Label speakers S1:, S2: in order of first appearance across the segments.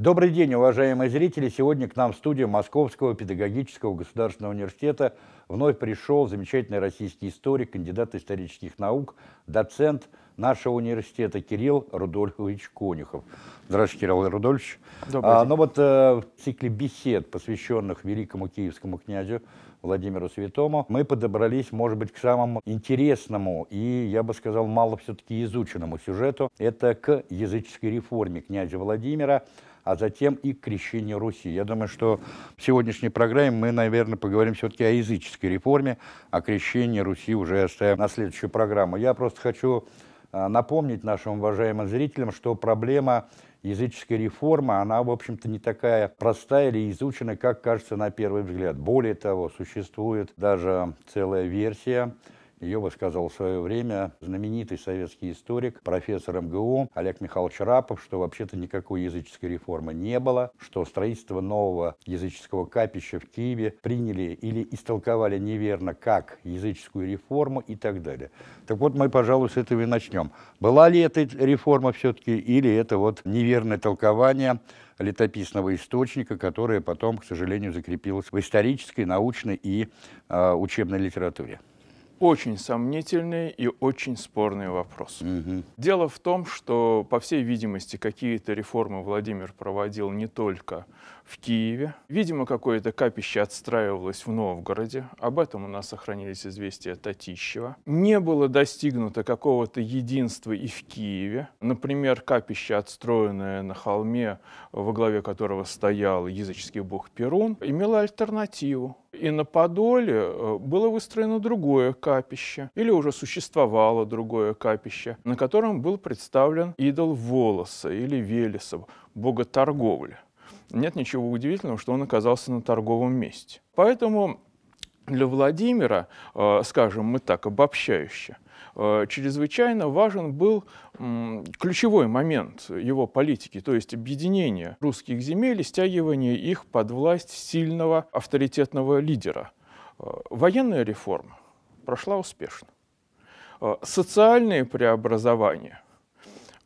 S1: Добрый день, уважаемые зрители! Сегодня к нам в студию Московского педагогического государственного университета вновь пришел замечательный российский историк, кандидат исторических наук, доцент нашего университета Кирилл Рудольфович Конюхов. Здравствуйте, Кирилл Рудольфович. Добрый а, день. А, ну вот э, в цикле бесед, посвященных великому киевскому князю Владимиру Святому, мы подобрались, может быть, к самому интересному и, я бы сказал, мало все-таки изученному сюжету. Это к языческой реформе князя Владимира – а затем и к крещению Руси. Я думаю, что в сегодняшней программе мы, наверное, поговорим все-таки о языческой реформе, о крещении Руси уже оставим на следующую программу. Я просто хочу э, напомнить нашим уважаемым зрителям, что проблема языческой реформы она, в общем-то, не такая простая или изучена, как кажется на первый взгляд. Более того, существует даже целая версия ее высказал в свое время знаменитый советский историк, профессор МГУ Олег Михайлович Рапов, что вообще-то никакой языческой реформы не было, что строительство нового языческого капища в Киеве приняли или истолковали неверно как языческую реформу и так далее. Так вот, мы, пожалуй, с этого и начнем. Была ли эта реформа все-таки или это вот неверное толкование летописного источника, которое потом, к сожалению, закрепилось в исторической, научной и э, учебной литературе
S2: очень сомнительный и очень спорный вопрос. Угу. Дело в том, что, по всей видимости, какие-то реформы Владимир проводил не только в Киеве. Видимо, какое-то капище отстраивалось в Новгороде. Об этом у нас сохранились известия Татищева. Не было достигнуто какого-то единства и в Киеве. Например, капище, отстроенное на холме, во главе которого стоял языческий бог Перун, имело альтернативу. И на Подоле э, было выстроено другое капище, или уже существовало другое капище, на котором был представлен идол Волоса или Велеса, бога торговли нет ничего удивительного, что он оказался на торговом месте. Поэтому для Владимира, э, скажем мы так, обобщающе, э, чрезвычайно важен был ключевой момент его политики, то есть объединение русских земель и стягивание их под власть сильного авторитетного лидера. Э, военная реформа прошла успешно. Социальные преобразования –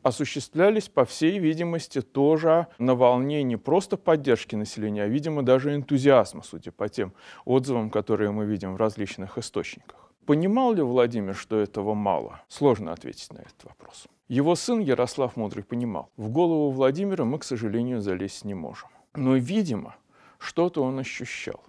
S2: осуществлялись, по всей видимости, тоже на волне не просто поддержки населения, а, видимо, даже энтузиазма, судя по тем отзывам, которые мы видим в различных источниках. Понимал ли Владимир, что этого мало? Сложно ответить на этот вопрос. Его сын Ярослав Мудрый понимал, в голову Владимира мы, к сожалению, залезть не можем. Но, видимо, что-то он ощущал.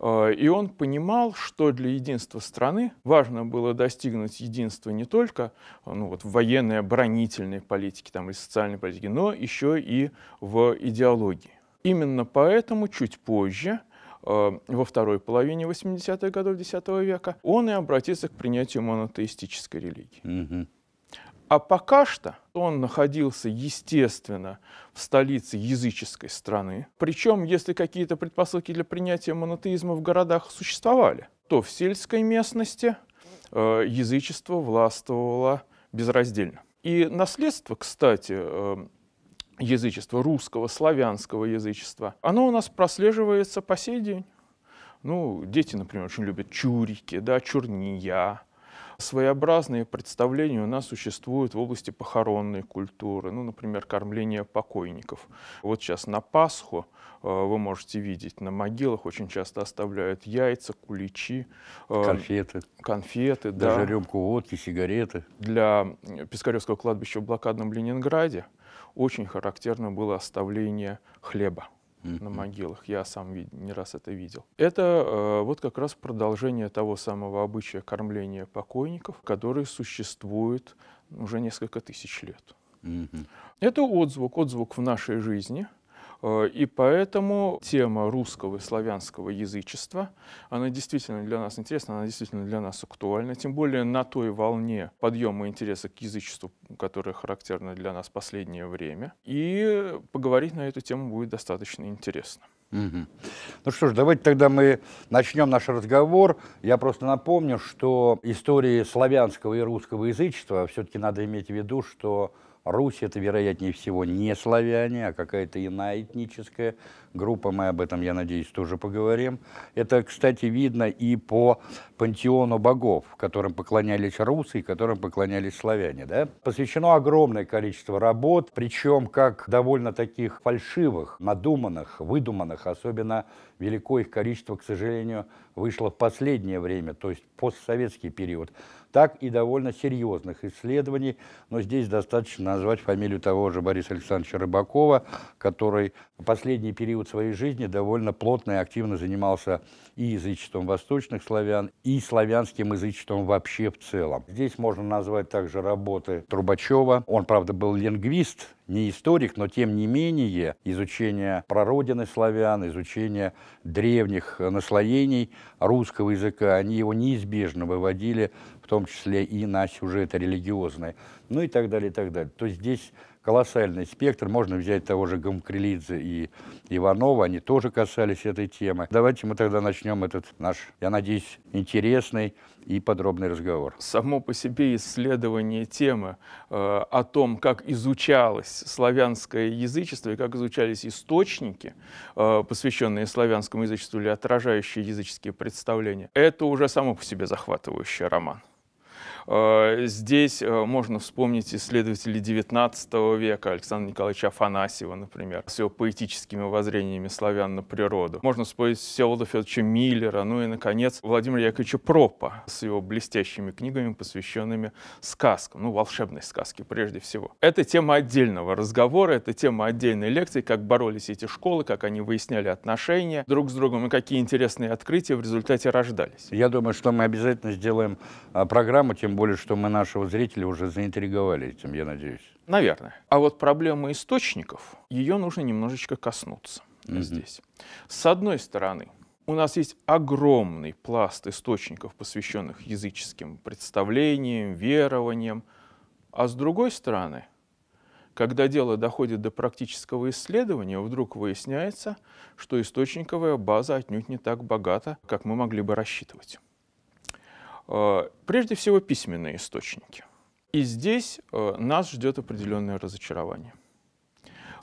S2: Э, и он понимал, что для единства страны важно было достигнуть единства не только э, ну, вот, в военной, оборонительной политике там, или социальной политике, но еще и в идеологии. Именно поэтому чуть позже, э, во второй половине 80-х годов X века, он и обратился к принятию монотеистической религии. Угу. А пока что он находился, естественно, в столице языческой страны. Причем, если какие-то предпосылки для принятия монотеизма в городах существовали, то в сельской местности э, язычество властвовало безраздельно. И наследство, кстати, э, язычества, русского, славянского язычества, оно у нас прослеживается по сей день. Ну, дети, например, очень любят чурики, да, чурния, Своеобразные представления у нас существуют в области похоронной культуры, ну, например, кормление покойников. Вот сейчас на Пасху э, вы можете видеть, на могилах очень часто оставляют яйца, куличи. Э, конфеты. Конфеты, Даже да. рюмку водки, сигареты. Для э, Пискаревского кладбища в блокадном Ленинграде очень характерно было оставление хлеба на могилах. Я сам не раз это видел. Это э, вот как раз продолжение того самого обычая кормления покойников, который существует уже несколько тысяч лет. Это отзвук, отзвук в нашей жизни – Э, и поэтому тема русского и славянского язычества, она действительно для нас интересна, она действительно для нас актуальна, тем более на той волне подъема интереса к язычеству, которая характерна для нас последнее время. И поговорить на эту тему будет достаточно интересно.
S1: Угу. Ну что ж, давайте тогда мы начнем наш разговор. Я просто напомню, что истории славянского и русского язычества все-таки надо иметь в виду, что Русь это, вероятнее всего, не славяне, а какая-то иная этническая группа. Мы об этом, я надеюсь, тоже поговорим. Это, кстати, видно и по пантеону богов, которым поклонялись русы и которым поклонялись славяне. Да? Посвящено огромное количество работ, причем как довольно таких фальшивых, надуманных, выдуманных, особенно велико их количество, к сожалению, вышло в последнее время, то есть постсоветский период, так и довольно серьезных исследований. Но здесь достаточно назвать фамилию того же Бориса Александровича Рыбакова, который в последний период своей жизни довольно плотно и активно занимался и язычеством восточных славян, и славянским язычеством вообще в целом. Здесь можно назвать также работы Трубачева. Он, правда, был лингвист, не историк, но тем не менее изучение прародины славян, изучение древних наслоений русского языка, они его неизбежно выводили, в том числе и на сюжеты религиозные, ну и так далее, и так далее. То есть здесь колоссальный спектр. Можно взять того же Гамкрелидзе и Иванова, они тоже касались этой темы. Давайте мы тогда начнем этот наш, я надеюсь, интересный
S2: и подробный разговор. Само по себе исследование темы э, о том, как изучалось славянское язычество и как изучались источники, э, посвященные славянскому язычеству или отражающие языческие представления, это уже само по себе захватывающий роман. Э, здесь э, можно вспомнить исследователей XIX века, Александра Николаевича Афанасьева, например, с его поэтическими воззрениями славян на природу. Можно вспомнить Всеволода Федоровича Миллера, ну и, наконец, Владимира Яковлевича Пропа с его блестящими книгами, посвященными сказкам, ну, волшебной сказке прежде всего. Это тема отдельного разговора, это тема отдельной лекции, как боролись эти школы, как они выясняли отношения друг с другом и какие интересные открытия в результате рождались. Я думаю, что мы обязательно
S1: сделаем а, программу, тем более, что мы нашего зрителя уже заинтриговали этим, я надеюсь.
S2: Наверное. А вот проблема источников, ее нужно немножечко коснуться угу. здесь. С одной стороны, у нас есть огромный пласт источников, посвященных языческим представлениям, верованиям. А с другой стороны, когда дело доходит до практического исследования, вдруг выясняется, что источниковая база отнюдь не так богата, как мы могли бы рассчитывать. Э, прежде всего, письменные источники. И здесь э, нас ждет определенное разочарование.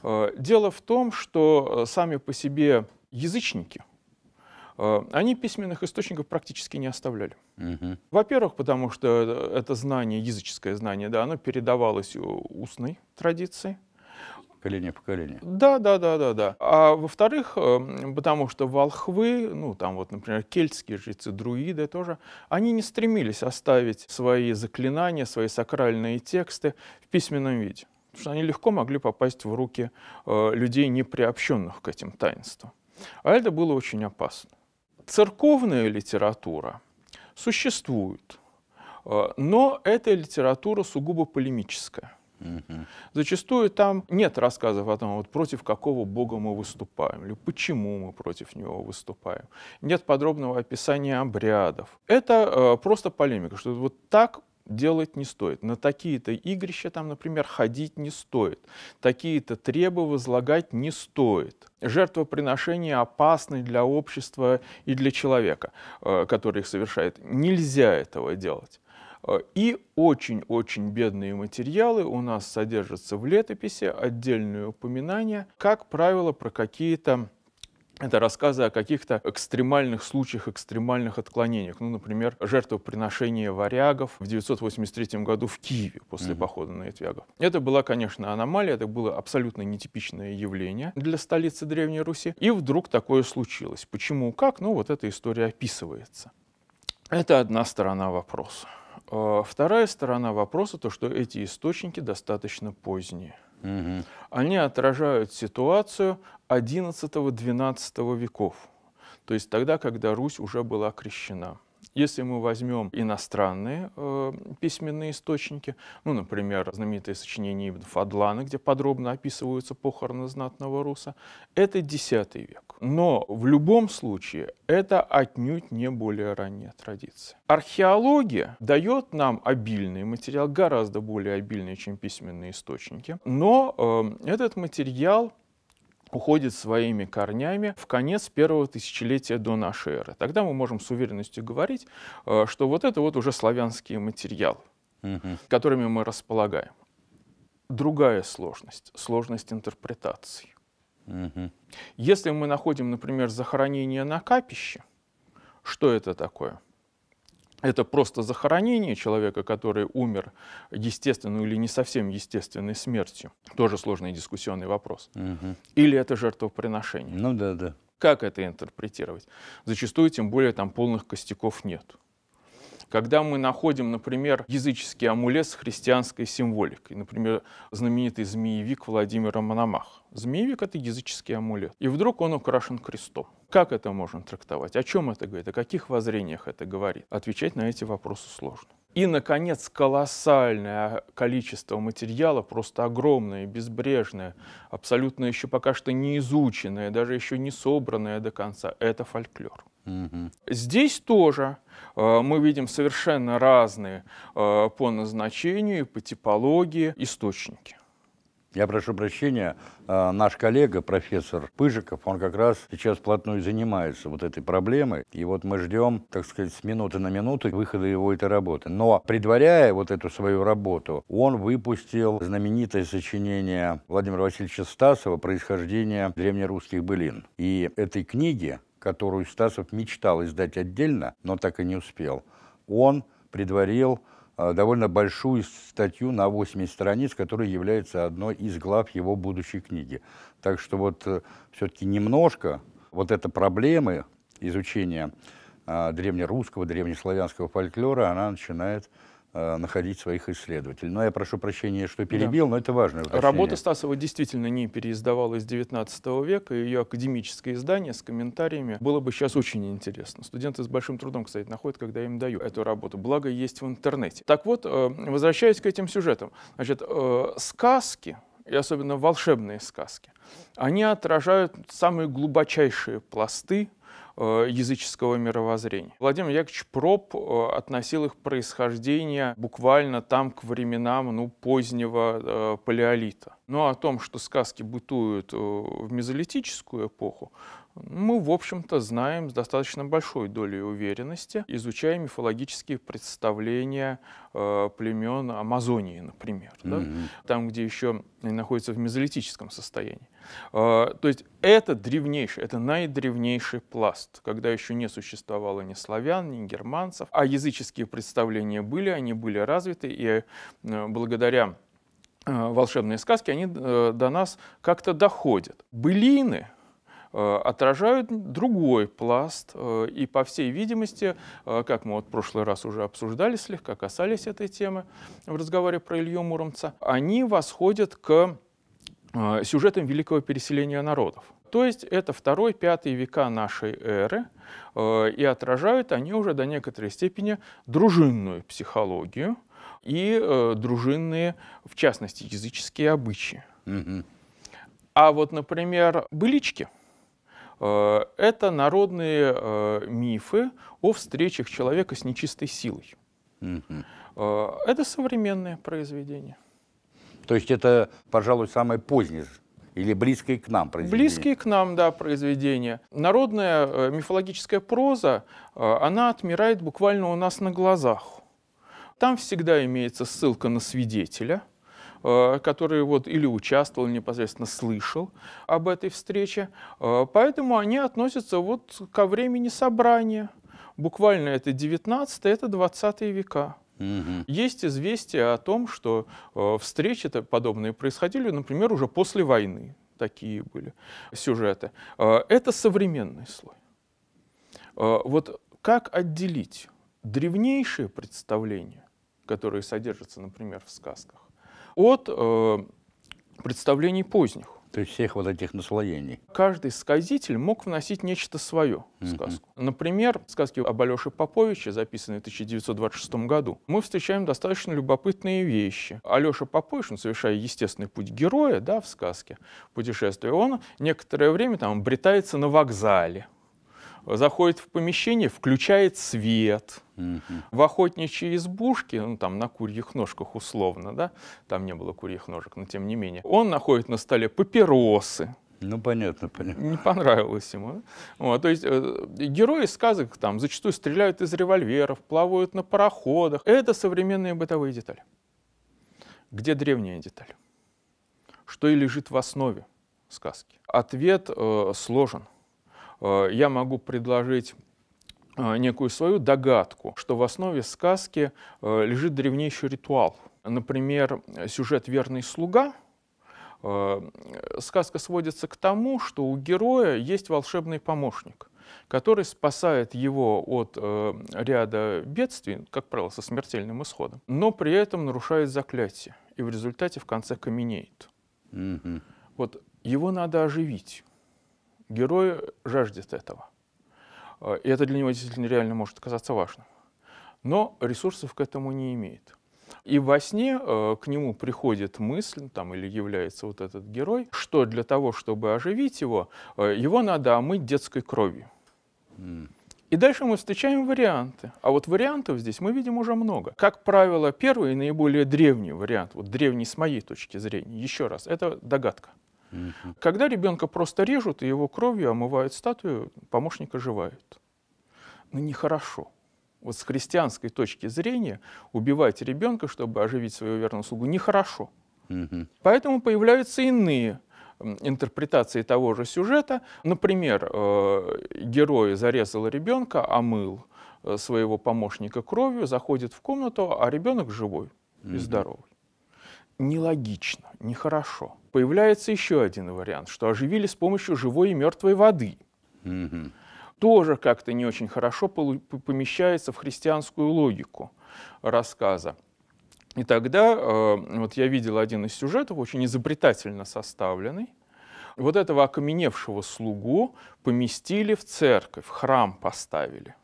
S2: Э, дело в том, что сами по себе язычники, они письменных источников практически не оставляли. Угу. Во-первых, потому что это знание, языческое знание, да, оно передавалось устной традицией поколение в поколение. Да, да, да, да, да. А во-вторых, эм, потому что волхвы, ну там вот, например, кельтские жрецы, друиды тоже, они не стремились оставить свои заклинания, свои сакральные тексты в письменном виде. Потому что они легко могли попасть в руки э, людей, не приобщенных к этим таинствам. А это было очень опасно. Церковная литература существует, э, но это литература сугубо полемическая. Зачастую там нет рассказов о том, вот против какого бога мы выступаем, или почему мы против него выступаем. Нет подробного описания обрядов. Это э, просто полемика, что вот так делать не стоит. На такие-то игрища там, например, ходить не стоит. Такие-то требы возлагать не стоит. Жертвоприношения опасны для общества и для человека, э, который их совершает. Нельзя этого делать. Э, и очень-очень бедные материалы у нас содержатся в летописи, отдельные упоминания, как правило, про какие-то это рассказы о каких-то экстремальных случаях, экстремальных отклонениях. Ну, например, жертвоприношение варягов в 983 году в Киеве после mm-hmm. похода на Этвягов. Это была, конечно, аномалия, это было абсолютно нетипичное явление для столицы Древней Руси. И вдруг такое случилось. Почему, как? Ну, вот эта история описывается. Это одна сторона вопроса. А, вторая сторона вопроса, то что эти источники достаточно поздние. Угу. Они отражают ситуацию XI-XII веков, то есть тогда, когда Русь уже была крещена. Если мы возьмем иностранные э, письменные источники, ну, например, знаменитое сочинение Ибн Фадлана, где подробно описываются похороны знатного руса, это X век. Но в любом случае это отнюдь не более ранняя традиция. Археология дает нам обильный материал, гораздо более обильный, чем письменные источники, но э, этот материал уходит своими корнями в конец первого тысячелетия до нашей эры. Тогда мы можем с уверенностью говорить, э, что вот это вот уже славянский материал, угу. которыми мы располагаем. Другая сложность, сложность интерпретации. Угу. Если мы находим, например, захоронение на капище, что это такое? это просто захоронение человека, который умер естественную или не совсем естественной смертью. Тоже сложный дискуссионный вопрос. Угу. Или это жертвоприношение. Ну да, да. Как это интерпретировать? Зачастую, тем более, там полных костяков нет когда мы находим, например, языческий амулет с христианской символикой, например, знаменитый змеевик Владимира Мономаха. Змеевик — это языческий амулет, и вдруг он украшен крестом. Как это можно трактовать? О чем это говорит? О каких воззрениях это говорит? Отвечать на эти вопросы сложно. И, наконец, колоссальное количество материала, просто огромное, безбрежное, абсолютно еще пока что не изученное, даже еще не собранное до конца, это фольклор. Здесь тоже э, мы видим совершенно разные э, по назначению и по типологии источники.
S1: Я прошу прощения, э, наш коллега, профессор Пыжиков, он как раз сейчас вплотную занимается вот этой проблемой. И вот мы ждем, так сказать, с минуты на минуту выхода его этой работы. Но предваряя вот эту свою работу, он выпустил знаменитое сочинение Владимира Васильевича Стасова «Происхождение древнерусских былин». И этой книги которую Стасов мечтал издать отдельно, но так и не успел, он предварил э, довольно большую статью на 80 страниц, которая является одной из глав его будущей книги. Так что вот э, все-таки немножко вот эта проблема изучения э, древнерусского, древнеславянского фольклора, она начинает Э, находить своих исследователей. Но я прошу прощения, что перебил, да. но это важно. Работа
S2: Стасова действительно не переиздавалась с 19 века. Ее академическое издание с комментариями было бы сейчас очень интересно. Студенты с большим трудом, кстати, находят, когда я им даю эту работу. Благо, есть в интернете. Так вот, э, возвращаясь к этим сюжетам. Значит, э, сказки, и особенно волшебные сказки, они отражают самые глубочайшие пласты Э, языческого мировоззрения. Владимир Яковлевич Проб э, относил их происхождение буквально там к временам ну, позднего э, палеолита. Но ну, а о том, что сказки бытуют в мезолитическую эпоху, мы, в общем-то, знаем с достаточно большой долей уверенности, изучая мифологические представления э, племен Амазонии, например, mm-hmm. да? там, где еще находится в мезолитическом состоянии. Э, то есть это древнейший, это наидревнейший пласт, когда еще не существовало ни славян, ни германцев, а языческие представления были, они были развиты, и э, благодаря э, волшебные сказки, они э, до нас как-то доходят. Былины Э, отражают другой пласт, э, и по всей видимости, э, как мы вот в прошлый раз уже обсуждали слегка, касались этой темы в разговоре про Илью Муромца, они восходят к сюжетам великого переселения народов. То есть это второй, пятый века нашей эры, и отражают они уже до некоторой степени дружинную психологию и дружинные, в частности, языческие обычаи. Угу. А вот, например, былички – Э, это народные э, мифы о встречах человека с нечистой силой. Угу. Это современное произведение. То есть это,
S1: пожалуй, самое позднее или близкое к нам произведение. Близкие
S2: к нам, да, произведения. Народная мифологическая проза, она отмирает буквально у нас на глазах. Там всегда имеется ссылка на свидетеля – Э, который вот или участвовал непосредственно, слышал об этой встрече. Э, поэтому они относятся вот ко времени собрания. Буквально это 19 это 20 века. Угу. Есть известия о том, что э, встречи -то подобные происходили, например, уже после войны. Такие были сюжеты. это современный слой. вот как отделить древнейшие представления, которые содержатся, например, в сказках, от э, представлений поздних. То есть всех вот этих наслоений. Каждый сказитель мог вносить нечто свое в сказку. Mm-hmm. Например, в сказке об Алёше Поповиче, записанной в 1926 году, мы встречаем достаточно любопытные вещи. Алёша Попович, он, совершая естественный путь героя да, в сказке, путешествие, он некоторое время там обретается на вокзале заходит в помещение, включает свет. Угу. В охотничьей избушке, ну там на курьих ножках условно, да, там не было курьих ножек, но тем не менее, он находит на столе папиросы. Ну, понятно, понятно. Не понравилось ему. Вот, то есть э, герои сказок там зачастую стреляют из револьверов, плавают на пароходах. Это современные бытовые детали. Где древняя деталь? Что и лежит в основе сказки? Ответ э, сложен. Э, я могу предложить э, некую свою догадку, что в основе сказки э, лежит древнейший ритуал. Например, сюжет «Верный слуга» сказка сводится к тому, что у героя есть волшебный помощник, который спасает его от ряда бедствий, как правило, со смертельным исходом, но при этом нарушает заклятие и в результате в конце каменеет. Угу. Вот его надо оживить. Герой жаждет этого. Э, и это для него действительно реально может оказаться важным. Но ресурсов к этому не имеет. И во сне э, к нему приходит мысль, там, или является вот этот герой, что для того, чтобы оживить его, э, его надо омыть детской кровью. И дальше мы встречаем варианты. А вот вариантов здесь мы видим уже много. Как правило, первый и наиболее древний вариант, вот древний с моей точки зрения, еще раз, это догадка. Угу. Когда ребенка просто режут и его кровью омывают статую, помощника живают. Но ну, нехорошо. Вот с христианской точки зрения убивать ребенка, чтобы оживить своего верного слугу, нехорошо. Угу. Поэтому появляются иные интерпретации того же сюжета. Например, э, герой зарезал ребенка, омыл э, своего помощника кровью, заходит в комнату, а ребенок живой и здоровый. Нелогично, нехорошо появляется еще один вариант, что оживили с помощью живой и мертвой воды. Угу. Тоже как-то не очень хорошо помещается в христианскую логику рассказа. И тогда, э, вот я видел один из сюжетов, очень изобретательно составленный. Вот этого окаменевшего слугу поместили в церковь, в храм поставили.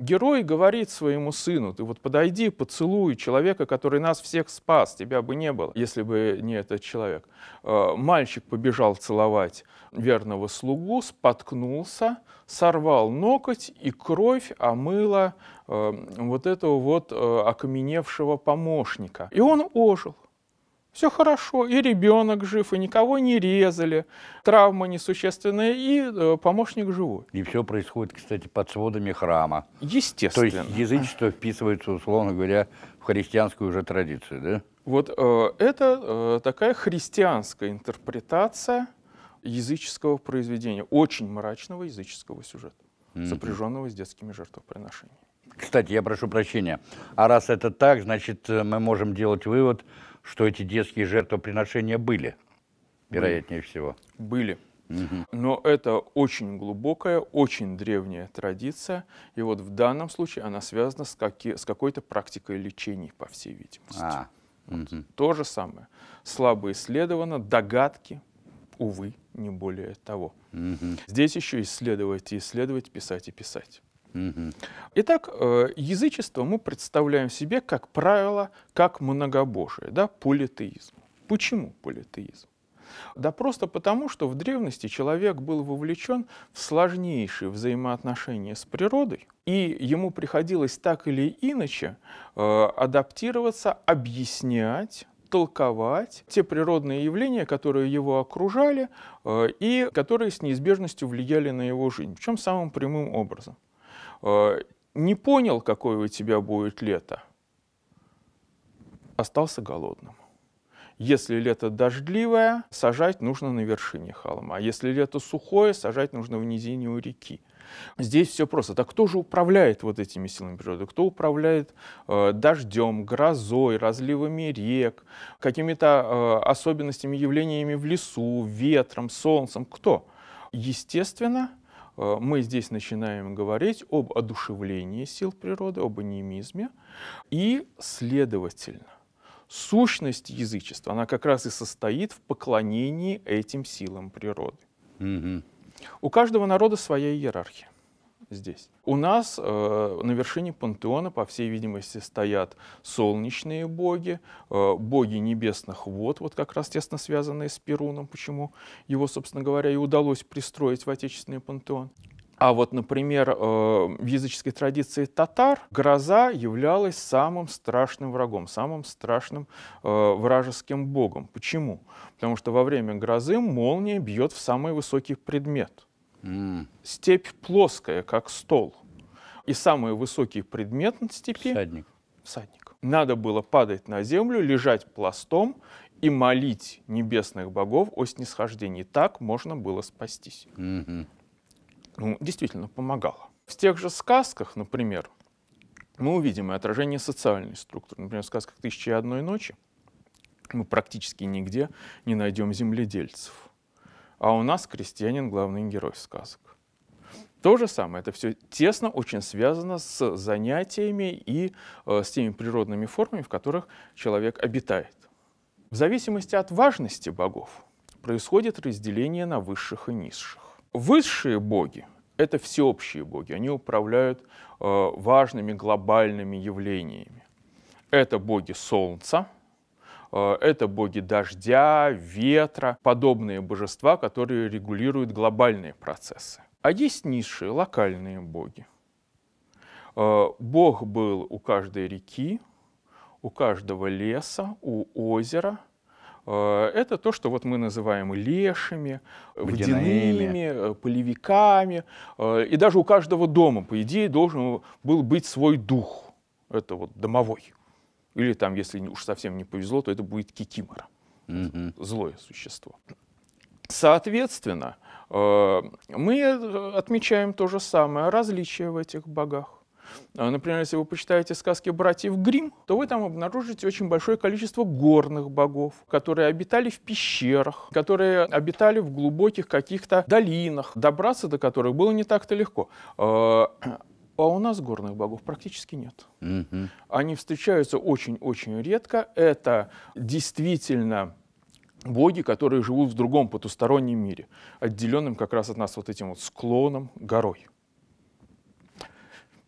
S2: Герой говорит своему сыну, ты вот подойди, поцелуй человека, который нас всех спас, тебя бы не было, если бы не этот человек. Э, мальчик побежал целовать верного слугу, споткнулся, сорвал ноготь, и кровь омыла э, вот этого вот э, окаменевшего помощника. И он ожил. Все хорошо, и ребенок жив, и никого не резали, травма несущественная, и э, помощник живой. И все происходит, кстати, под сводами храма. Естественно. То есть язычество вписывается,
S1: условно говоря, в христианскую уже традицию, да?
S2: Вот э, это э, такая христианская интерпретация языческого произведения, очень мрачного языческого сюжета, mm-hmm. сопряженного с детскими жертвоприношениями.
S1: Кстати, я прошу прощения. А раз это так, значит, э, мы можем делать вывод, что эти детские жертвоприношения были, вероятнее
S2: всего. Были. Угу. Но это очень глубокая, очень древняя традиция, и вот в данном случае она связана с, как с какой-то практикой лечений, по всей видимости. А, вот. То же самое. Слабо исследовано, догадки, увы, не более того. Угу. Здесь еще исследовать и исследовать, писать и писать. Итак, э, язычество мы представляем себе, как правило, как многобожие, да, политеизм. Почему политеизм? Да просто потому, что в древности человек был вовлечен в сложнейшие взаимоотношения с природой, и ему приходилось так или иначе э, адаптироваться, объяснять, толковать те природные явления, которые его окружали э, и которые с неизбежностью влияли на его жизнь, причем самым прямым образом. Э, не понял, какое у тебя будет лето, остался голодным. Если лето дождливое, сажать нужно на вершине холма. А если лето сухое, сажать нужно в низине у реки. Здесь все просто. Так кто же управляет вот этими силами природы? Кто управляет э, дождем, грозой, разливами рек, какими-то э, особенностями, явлениями в лесу, ветром, солнцем? Кто? Естественно, Э, мы здесь начинаем говорить об одушевлении сил природы, об анимизме. И, следовательно, сущность язычества, она как раз и состоит в поклонении этим силам природы. Угу. У каждого народа своя иерархия здесь. У нас э, на вершине пантеона, по всей видимости, стоят солнечные боги, э, боги небесных вод, вот как раз тесно связанные с Перуном, почему его, собственно говоря, и удалось пристроить в отечественный пантеон. А вот, например, э, в языческой традиции татар гроза являлась самым страшным врагом, самым страшным э, вражеским богом. Почему? Потому что во время грозы молния бьет в самый высокий предмет – Mm. Степь плоская, как стол. И самый высокий предмет на степи... Всадник. Всадник. Надо было падать на землю, лежать пластом и молить небесных богов о снисхождении. Так можно было спастись. Mm-hmm. Ну, действительно, помогало. В тех же сказках, например, мы увидим и отражение социальной структуры. Например, в сказках "Тысяча и одной ночи» мы практически нигде не найдем земледельцев а у нас крестьянин главный герой сказок. То же самое, это все тесно очень связано с занятиями и э, с теми природными формами, в которых человек обитает. В зависимости от важности богов происходит разделение на высших и низших. Высшие боги — это всеобщие боги, они управляют э, важными глобальными явлениями. Это боги солнца, Э, это боги дождя, ветра, подобные божества, которые регулируют глобальные процессы. А есть низшие, локальные боги. Э, бог был у каждой реки, у каждого леса, у озера. Э, это то, что вот мы называем лешами, водяными, полевиками. И даже у каждого дома, по идее, должен был быть свой дух. Это вот домовой. Или там, если уж совсем не повезло, то это будет кикимора, угу. злое существо. Соответственно, э, мы отмечаем то же самое, различие в этих богах. Э, например, если вы почитаете сказки братьев Грим, то вы там обнаружите очень большое количество горных богов, которые обитали в пещерах, которые обитали в глубоких каких-то долинах, добраться до которых было не так-то легко. Э, а у нас горных богов практически нет. Угу. Они встречаются очень-очень редко. Это действительно боги, которые живут в другом потустороннем мире, отделенным как раз от нас вот этим вот склоном, горой.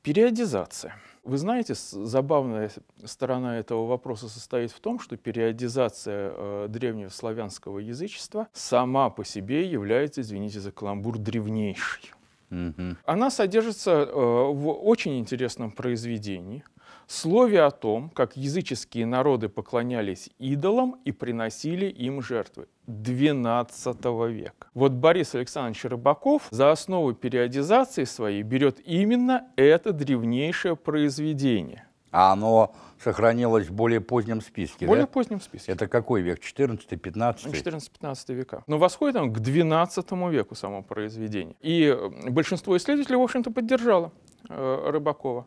S2: Периодизация. Вы знаете, забавная сторона этого вопроса состоит в том, что периодизация э, древнего славянского язычества сама по себе является, извините за каламбур, древнейшей. Угу. Она содержится э, в очень интересном произведении, слове о том, как языческие народы поклонялись идолам и приносили им жертвы. 12 века. Вот Борис Александрович Рыбаков за основу периодизации своей берет именно это древнейшее произведение. А
S1: оно сохранилось в более позднем списке. более да? позднем списке. Это какой век? 14 15
S2: 14 15 века. Но ну, восходит он к 12 веку само произведение. И э, большинство исследователей, в общем-то, поддержало э, Рыбакова.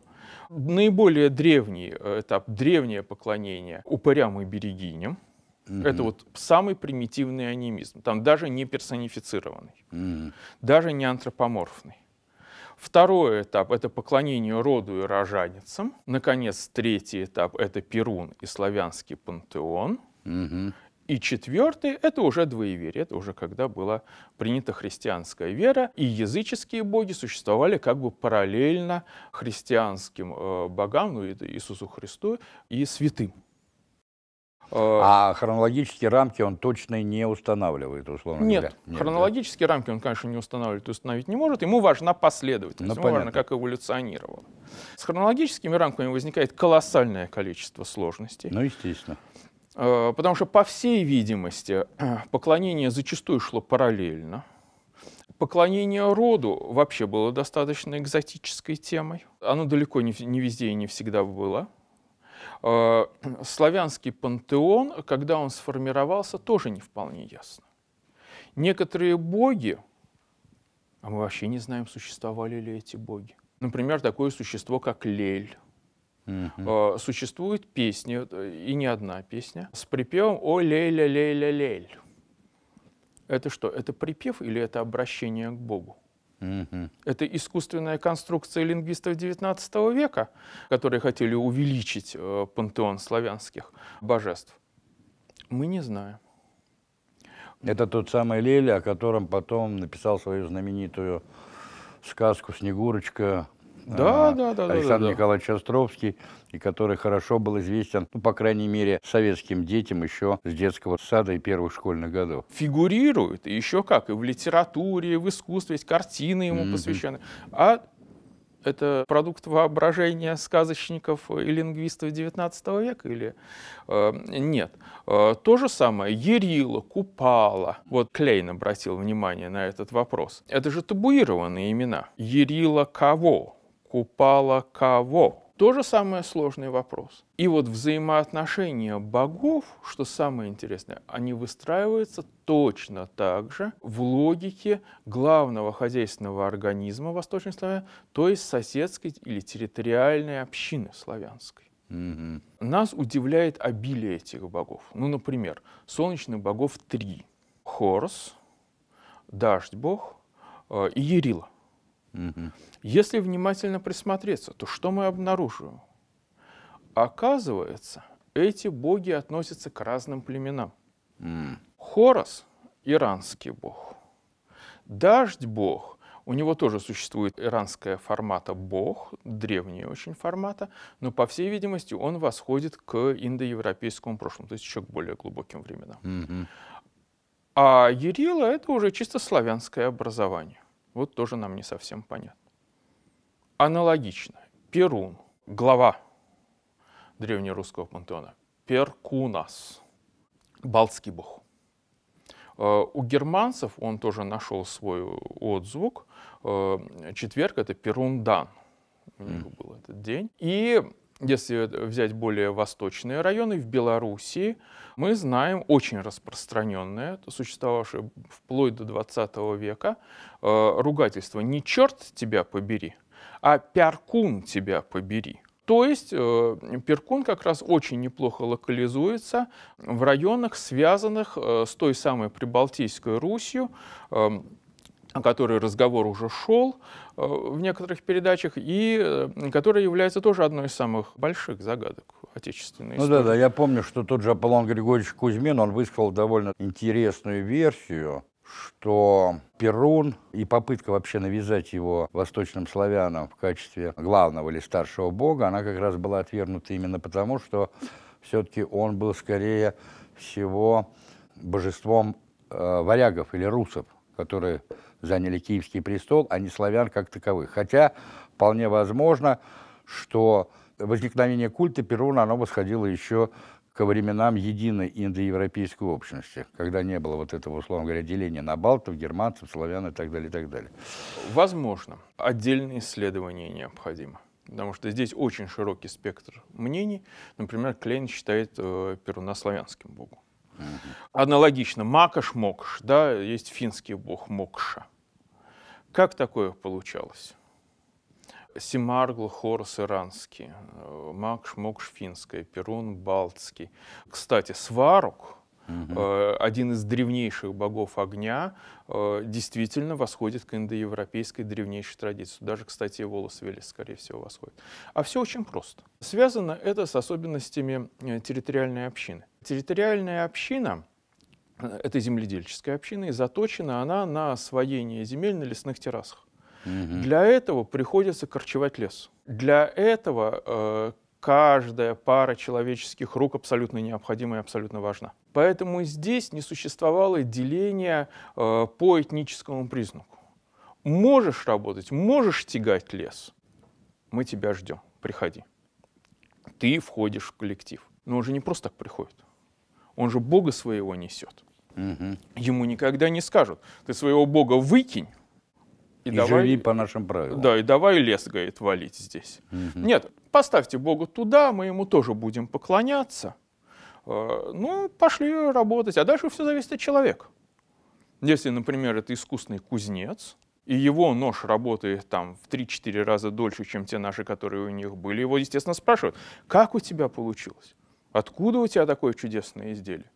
S2: Наиболее древний э, этап, древнее поклонение упырям и берегиням, Mm hmm Это вот самый примитивный анимизм, там даже не персонифицированный, mm-hmm. даже не антропоморфный. Второй этап — это поклонение роду и рожаницам. Наконец, третий этап — это Перун и славянский пантеон. Угу. И четвертый — это уже двоеверие, это уже когда была принята христианская вера, и языческие боги существовали как бы параллельно христианским э, богам, ну, Иисусу Христу и святым. Э,
S1: а хронологические рамки он точно не устанавливает, условно Нет, говоря. Нет,
S2: хронологические да? рамки он, конечно, не устанавливает и установить не может. Ему важна последовательность, ну, ему понятно. важно, как эволюционировал. С хронологическими рамками возникает колоссальное количество сложностей. Ну, естественно. Э, потому что, по всей видимости, поклонение зачастую шло параллельно. Поклонение роду вообще было достаточно экзотической темой. Оно далеко не везде и не всегда было. Э, славянский пантеон, когда он сформировался, тоже не вполне ясно. Некоторые боги, а мы вообще не знаем, существовали ли эти боги. Например, такое существо, как Лель. Угу. Существует песня, и не одна песня, с припевом «О, леля, леля, лель». Это что, это припев или это обращение к Богу? Это искусственная конструкция лингвистов XIX века, которые хотели увеличить э, пантеон славянских божеств. Мы не знаем.
S1: Это тот самый Леля, о котором потом написал свою знаменитую сказку «Снегурочка» да, а, да, да, Александр да, да. Николаевич Островский, и который хорошо был известен, ну, по крайней мере, советским детям еще с детского сада и первых школьных
S2: годов. Фигурирует, и еще как, и в литературе, и в искусстве, есть картины ему mm-hmm. посвящены. А это продукт воображения сказочников и лингвистов XIX века или э, нет? Э, то же самое Ерила, Купала. Вот Клейн обратил внимание на этот вопрос. Это же табуированные имена. Ерила кого? покупала кого? Тоже самое сложный вопрос. И вот взаимоотношения богов, что самое интересное, они выстраиваются точно так же в логике главного хозяйственного организма восточной славян, то есть соседской или территориальной общины славянской. Угу. Нас удивляет обилие этих богов. Ну, например, солнечных богов три. Хорс, дождь бог э, и Ерила. Угу. Если внимательно присмотреться, то что мы обнаруживаем? Оказывается, эти боги относятся к разным племенам. Mm. Хорос – иранский бог. Дождь – бог. У него тоже существует иранская формата бог, древняя очень формата, но, по всей видимости, он восходит к индоевропейскому прошлому, то есть еще к более глубоким временам. mm А Ерила – это уже чисто славянское образование. Вот тоже нам не совсем понятно. Аналогично. Перун, глава древнерусского пантеона, Перкунас, балтский бог. Э, у германцев он тоже нашел свой отзвук. Э, четверг — это Перундан. У них был этот день. И если э, взять более восточные районы, в Белоруссии мы знаем очень распространенное, существовавшее вплоть до 20 века, э, ругательство «не черт тебя побери», а перкун тебя побери». То есть э, перкун как раз очень неплохо локализуется в районах, связанных э, с той самой Прибалтийской Русью, э, о которой разговор уже шел э, в некоторых передачах, и э, которая является тоже одной из самых больших загадок отечественной ну, истории. Ну да,
S1: да, я помню, что тот же Аполлон Григорьевич Кузьмин, он высказал довольно интересную версию, что Перун и попытка вообще навязать его восточным славянам в качестве главного или старшего бога, она как раз была отвергнута именно потому, что все-таки он был скорее всего божеством э, варягов или русов, которые заняли Киевский престол, а не славян как таковых. Хотя вполне возможно, что возникновение культа Перуна, оно восходило еще ко временам единой индоевропейской общности, когда не было
S2: вот этого, условно говоря, деления на балтов, германцев, славян и так далее, и так далее. Возможно, отдельное исследование необходимо. Потому что здесь очень широкий спектр мнений. Например, Клейн считает э, Перуна славянским богом. Аналогично Макаш, Мокш, да, есть финский бог Мокша. Как такое получалось? Симаргл, Хорус иранский, Макш, Мокш финская, Перун балтский. Кстати, Сварук, угу. один из древнейших богов огня, э, действительно восходит к индоевропейской древнейшей традиции. Даже, кстати, и волос Вели, скорее всего, восходит. А все очень просто. Связано это с особенностями э, территориальной общины. Территориальная община — это земледельческая община, и заточена она на освоение земель на лесных террасах. Угу. Для этого приходится корчевать лес. Для этого э, каждая пара человеческих рук абсолютно необходима и абсолютно важна. Поэтому здесь не существовало деления э, по этническому признаку. Можешь работать, можешь тягать лес, мы тебя ждем, приходи. Ты входишь в коллектив. Но он же не просто так приходит. Он же Бога своего несет угу. ему никогда не скажут. Ты своего бога выкинь. И, и давай, живи по нашим правилам. Да, и давай лес, говорит, валить здесь. Угу. Нет, поставьте Бога туда, мы ему тоже будем поклоняться. Э, ну, пошли работать. А дальше все зависит от человека. Если, например, это искусный кузнец, и его нож работает там в 3-4 раза дольше, чем те наши, которые у них были, его, естественно, спрашивают, как у тебя получилось? Откуда у тебя такое чудесное изделие?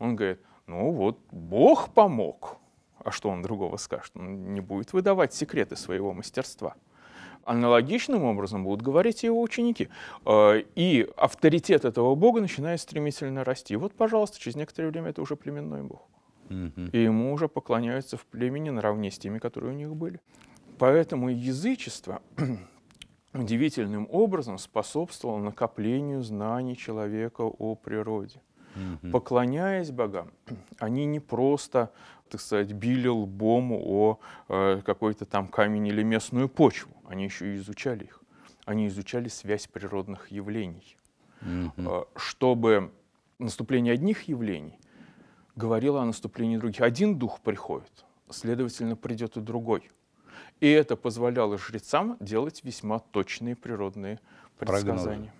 S2: Он говорит, ну вот, Бог помог. А что он другого скажет? Он не будет выдавать секреты своего мастерства. Аналогичным образом будут говорить его ученики. А, и авторитет этого бога начинает стремительно расти. вот, пожалуйста, через некоторое время это уже племенной бог. И ему уже поклоняются в племени наравне с теми, которые у них были. Поэтому язычество удивительным образом способствовало накоплению знаний человека о природе. Угу. Поклоняясь богам, они не просто, так сказать, били лбом о э, какой-то там камень или местную почву, они еще и изучали их. Они изучали связь природных явлений, угу. чтобы наступление одних явлений говорило о наступлении других. Один дух приходит, следовательно, придет и другой. И это позволяло жрецам делать весьма точные природные предсказания. Прогнозы.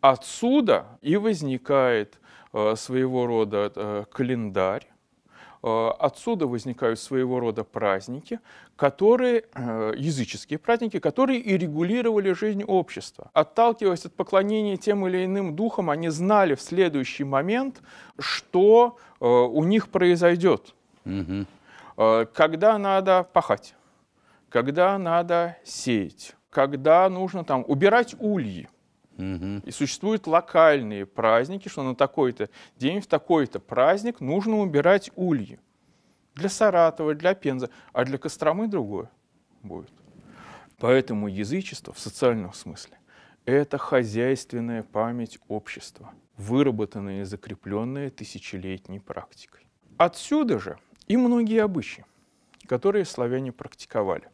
S2: Отсюда и возникает э, своего рода э, календарь, э, Отсюда возникают своего рода праздники, которые, языческие праздники, которые и регулировали жизнь общества. Отталкиваясь от поклонения тем или иным духам, они знали в следующий момент, что у них произойдет. Угу. Когда надо пахать, когда надо сеять, когда нужно там убирать ульи Угу. И существуют локальные праздники, что на такой-то день, в такой-то праздник нужно убирать ульи. Для Саратова, для Пензы, а для Костромы другое будет. Поэтому язычество в социальном смысле – это хозяйственная память общества, выработанная и закрепленная тысячелетней практикой. Отсюда же и многие обычаи, которые славяне практиковали.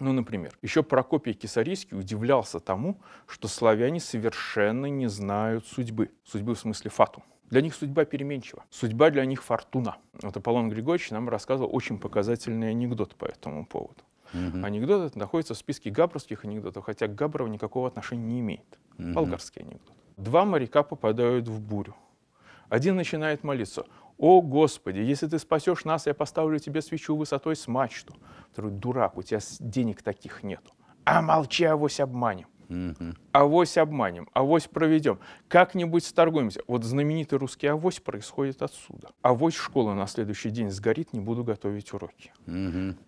S2: Ну, например, еще Прокопий Кисарийский удивлялся тому, что славяне совершенно не знают судьбы. Судьбы в смысле фату. Для них судьба переменчива. Судьба для них фортуна. Вот Аполлон Григорьевич нам рассказывал очень показательный анекдот по этому поводу. Угу. Анекдот этот находится в списке габровских анекдотов, хотя к Габрову никакого отношения не имеет. Угу. Болгарский анекдот. Два моряка попадают в бурю. Один начинает молиться. «О, Господи, если ты спасешь нас, я поставлю тебе свечу высотой с мачту». Второй, «Дурак, у тебя денег таких нету». «А молчи, авось обманем». Угу. Авось обманем, авось проведем. Как-нибудь сторгуемся. Вот знаменитый русский авось происходит отсюда. Авось школа на следующий день сгорит, не буду готовить уроки.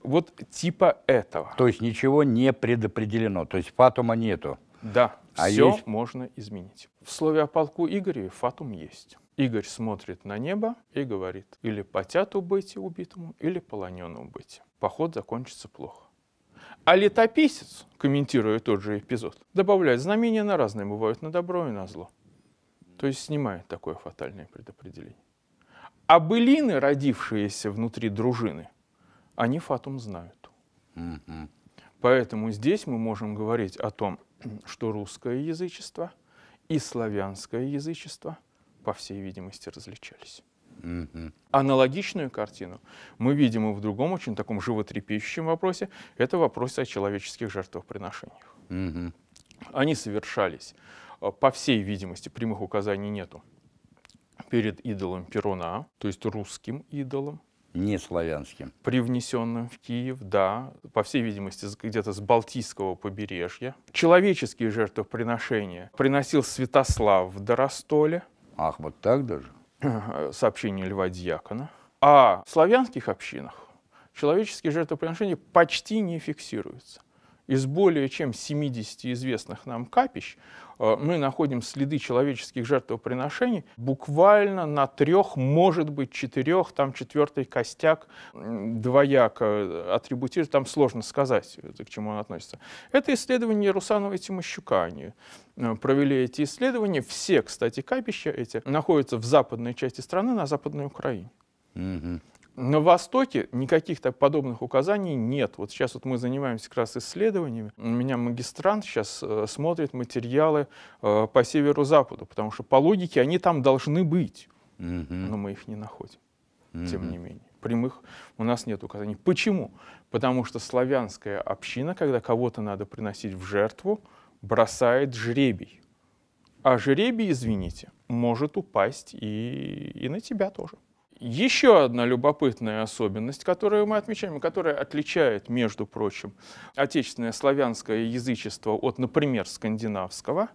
S2: Вот типа этого. То
S1: есть ничего не предопределено, то есть фатума нету. Да, а все есть...
S2: можно изменить. В слове о полку Игореве фатум есть. Игорь смотрит на небо и говорит, или потяту быть убитому, или полоненому быть. Поход закончится плохо. А летописец, комментируя тот же эпизод, добавляет, знамения на разные бывают, на добро и на зло. То есть снимает такое фатальное предопределение. А былины, родившиеся внутри дружины, они фатум знают. Mm-hmm. Поэтому здесь мы можем говорить о том, что русское язычество и славянское язычество по всей видимости, различались. Аналогичную картину мы видим и в другом очень таком животрепещущем вопросе. Это вопрос о человеческих жертвоприношениях. Они совершались, э, по всей видимости, прямых указаний нету, перед идолом Перуна, то есть русским идолом. Не славянским. Привнесенным в Киев, да, по всей видимости, где-то с Балтийского побережья. Человеческие жертвоприношения приносил Святослав в Доростоле – Ах, вот так даже? Э, сообщение Льва Дьякона. О а славянских общинах человеческие жертвоприношения почти не фиксируются. Из более чем 70 известных нам капищ Э, мы находим следы человеческих жертвоприношений буквально на трех, может быть, четырех, там четвертый костяк двояко э, атрибутирует, там сложно сказать, э, к чему он относится. Это исследование Русанова и Тимощука. Они провели эти исследования. Все, кстати, капища эти находятся в западной части страны, на Западной Украине. Угу. На Востоке никаких так подобных указаний нет. Вот сейчас вот мы занимаемся как раз исследованиями. У меня магистрант сейчас э, смотрит материалы э, по северу-западу, потому что по логике они там должны быть, но мы их не находим, тем не менее прямых у нас нет указаний. Почему? Потому что славянская община, когда кого-то надо приносить в жертву, бросает жребий. А жребий, извините, может упасть и, и на тебя тоже. Еще одна любопытная особенность, которую мы отмечаем, которая отличает, между прочим, отечественное славянское язычество от, например, скандинавского,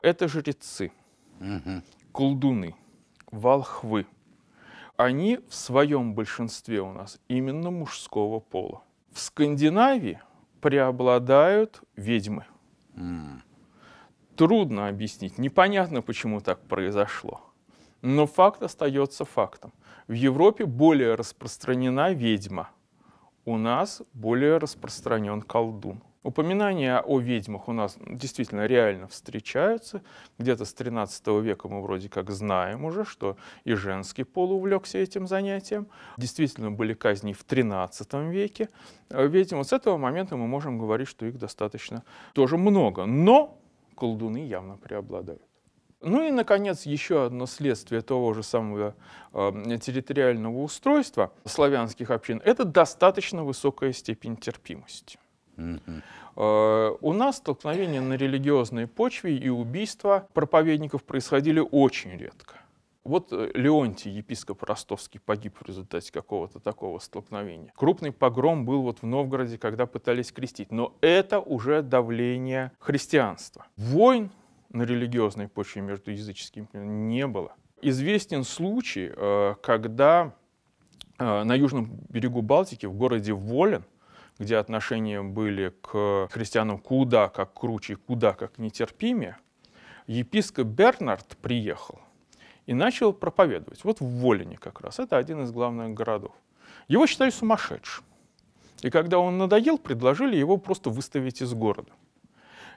S2: это жрецы, колдуны, волхвы. Они в своем большинстве у нас именно мужского пола. В Скандинавии преобладают ведьмы. Трудно объяснить, непонятно, почему так произошло. Но факт остается фактом. В Европе более распространена ведьма, у нас более распространен колдун. Упоминания о ведьмах у нас действительно реально встречаются. Где-то с 13 века мы вроде как знаем уже, что и женский пол увлекся этим занятием. Действительно были казни в 13 веке. Э, Ведьм, вот с этого момента мы можем говорить, что их достаточно тоже много. Но колдуны явно преобладают. Ну и, наконец, еще одно следствие того же самого э, территориального устройства славянских общин — это достаточно высокая степень терпимости. Э, у нас столкновения на религиозной почве и убийства проповедников происходили очень редко. Вот э, Леонтий, епископ ростовский, погиб в результате какого-то такого столкновения. Крупный погром был вот в Новгороде, когда пытались крестить. Но это уже давление христианства. Войн на религиозной почве между языческими не было. Известен случай, э, когда э, на южном берегу Балтики, в городе Волен, где отношения были к христианам куда как круче и куда как нетерпимее, епископ Бернард приехал и начал проповедовать. Вот в Волине как раз, это один из главных городов. Его считали сумасшедшим. И когда он надоел, предложили его просто выставить из города.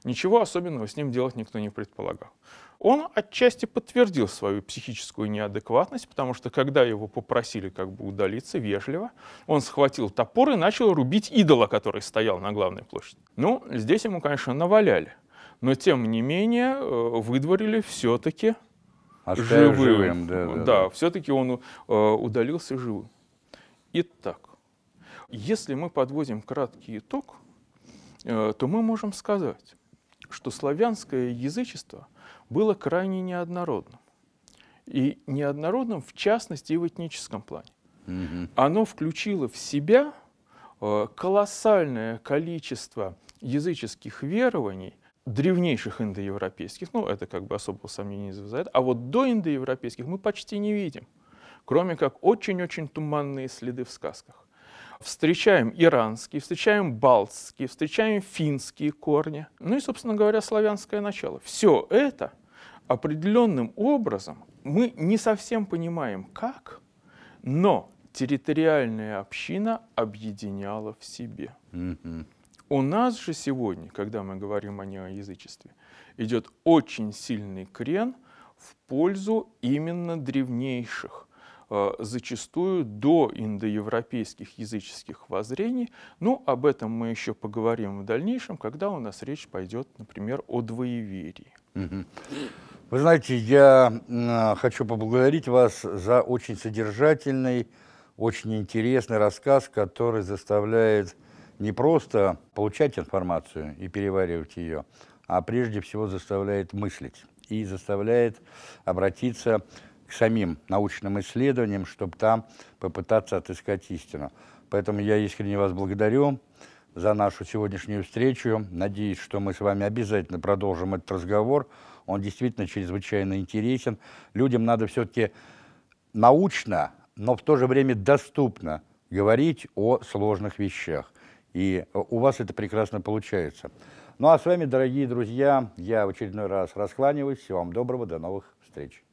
S2: Ничего особенного с ним делать никто не предполагал. Он отчасти подтвердил свою психическую неадекватность, потому что когда его попросили как бы удалиться вежливо, он схватил топор и начал рубить идола, который стоял на главной площади. Ну, здесь ему, конечно, наваляли, но тем не менее э, выдворили все-таки а живым. живым. Да, да, да. все-таки он э, удалился живым. Итак, если мы подводим краткий итог, э, то мы можем сказать, что славянское язычество было крайне неоднородным. И неоднородным, в частности, и в этническом плане. Оно включило в себя э, колоссальное количество языческих верований, древнейших индоевропейских, ну, это как бы особого сомнения не вызывает, а вот до индоевропейских мы почти не видим, кроме как очень-очень туманные следы в сказках. Встречаем иранские, встречаем балтские, встречаем финские корни. Ну и, собственно говоря, славянское начало. Все это определенным образом, мы не совсем понимаем как, но территориальная община объединяла в себе. Mm-hmm. У нас же сегодня, когда мы говорим о неоязычестве, идет очень сильный крен в пользу именно древнейших Э, зачастую до индоевропейских языческих воззрений. Ну, об этом мы еще поговорим в дальнейшем, когда у нас речь пойдет, например, о двоеверии. Вы
S1: знаете, я хочу поблагодарить вас за очень содержательный, очень интересный рассказ, который заставляет не просто получать информацию и переваривать ее, а прежде всего заставляет мыслить и заставляет обратиться к к самим научным исследованиям, чтобы там попытаться отыскать истину. Поэтому я искренне вас благодарю за нашу сегодняшнюю встречу. Надеюсь, что мы с вами обязательно продолжим этот разговор. Он действительно чрезвычайно интересен. Людям надо все-таки научно, но в то же время доступно говорить о сложных вещах. И у вас это прекрасно получается. Ну а с вами, дорогие друзья, я в очередной раз раскланиваюсь. Всего вам
S2: доброго, до новых встреч.